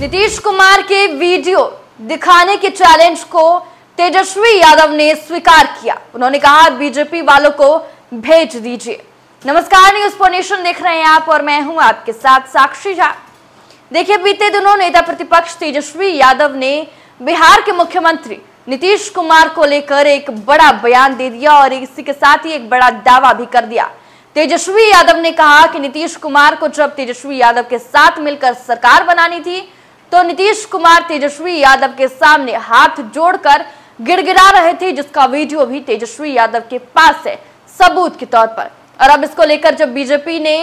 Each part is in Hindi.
नीतीश कुमार के वीडियो दिखाने के चैलेंज को तेजस्वी यादव ने स्वीकार किया उन्होंने कहा बीजेपी वालों को भेज दीजिए नमस्कार न्यूज फोनेशन देख रहे हैं आप और मैं हूं आपके साथ साक्षी झा देखिए बीते दिनों नेता प्रतिपक्ष तेजस्वी यादव ने बिहार के मुख्यमंत्री नीतीश कुमार को लेकर एक बड़ा बयान दे दिया और इसी के साथ ही एक बड़ा दावा भी कर दिया तेजस्वी यादव ने कहा कि नीतीश कुमार को जब तेजस्वी यादव के साथ मिलकर सरकार बनानी थी तो नीतीश कुमार तेजस्वी यादव के सामने हाथ जोड़कर गिड़गिड़ा रहे थे जिसका वीडियो भी तेजस्वी यादव के पास है सबूत के तौर पर और अब इसको लेकर जब बीजेपी ने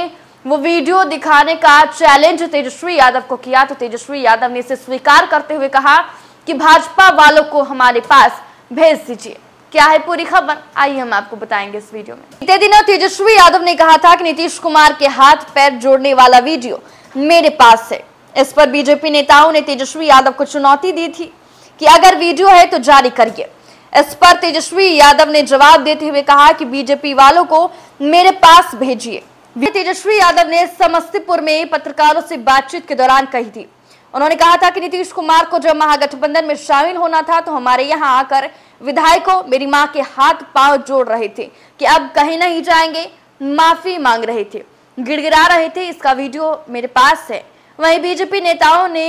वो वीडियो दिखाने का चैलेंज तेजस्वी यादव को किया तो तेजस्वी यादव ने इसे स्वीकार करते हुए कहा कि भाजपा वालों को हमारे पास भेज दीजिए क्या है पूरी खबर आइए हम आपको बताएंगे इस वीडियो में बीते दिनों तेजस्वी यादव ने कहा था कि नीतीश कुमार के हाथ पैर जोड़ने वाला वीडियो मेरे पास है इस पर बीजेपी नेताओं ने तेजस्वी यादव को चुनौती दी थी कि अगर वीडियो है तो जारी करिए इस पर तेजस्वी यादव ने जवाब देते हुए कहा कि बीजेपी वालों को मेरे पास भेजिए तेजस्वी यादव ने समस्तीपुर में पत्रकारों से बातचीत के दौरान कही थी उन्होंने कहा था कि नीतीश कुमार को जब महागठबंधन में शामिल होना था तो हमारे यहाँ आकर विधायकों मेरी माँ के हाथ पांव जोड़ रहे थे कि अब कहीं नहीं जाएंगे माफी मांग रहे थे गिड़गिड़ा रहे थे इसका वीडियो मेरे पास है वहीं बीजेपी नेताओं ने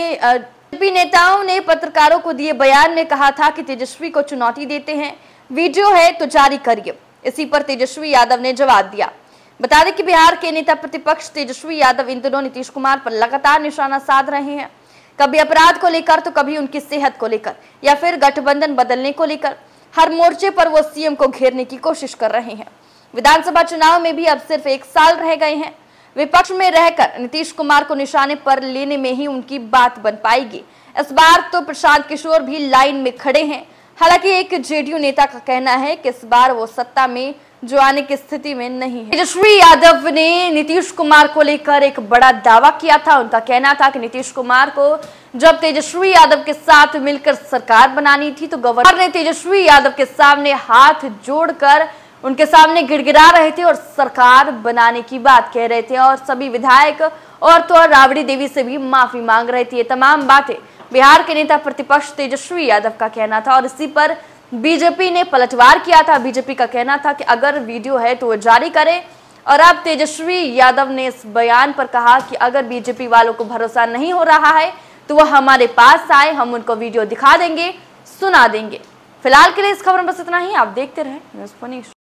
बीजेपी नेताओं ने पत्रकारों को दिए बयान में कहा था कि तेजस्वी को चुनौती देते हैं वीडियो है तो जारी करिए इसी पर तेजस्वी यादव ने जवाब दिया बता दें कि बिहार के नेता प्रतिपक्ष तेजस्वी यादव इन दिनों नीतीश कुमार पर लगातार निशाना साध रहे हैं कभी अपराध को लेकर तो कभी उनकी सेहत को लेकर या फिर गठबंधन बदलने को लेकर हर मोर्चे पर वो सीएम को घेरने की कोशिश कर रहे हैं विधानसभा चुनाव में भी अब सिर्फ एक साल रह गए हैं विपक्ष में रहकर नीतीश कुमार को निशाने पर लेने में ही उनकी बात बन पाएगी इस बार तो प्रशांत किशोर भी लाइन में खड़े हैं हालांकि एक जेडीयू नेता का कहना है कि इस बार वो सत्ता में जो आने की स्थिति में नहीं है तेजस्वी यादव ने नीतीश कुमार को लेकर एक बड़ा दावा किया था उनका कहना था कि नीतीश कुमार को जब तेजस्वी यादव के साथ मिलकर सरकार बनानी थी तो गवर्नर ने तेजस्वी यादव के सामने हाथ जोड़कर उनके सामने गिड़गिड़ा रहे थे और सरकार बनाने की बात कह रहे थे और सभी विधायक और तो और राबड़ी देवी से भी माफी मांग रहे थे ये तमाम बातें बिहार के नेता प्रतिपक्ष तेजस्वी यादव का कहना था और इसी पर बीजेपी ने पलटवार किया था बीजेपी का कहना था कि अगर वीडियो है तो वो जारी करें और अब तेजस्वी यादव ने इस बयान पर कहा कि अगर बीजेपी वालों को भरोसा नहीं हो रहा है तो वह हमारे पास आए हम उनको वीडियो दिखा देंगे सुना देंगे फिलहाल के लिए इस खबर में बस इतना ही आप देखते रहे न्यूज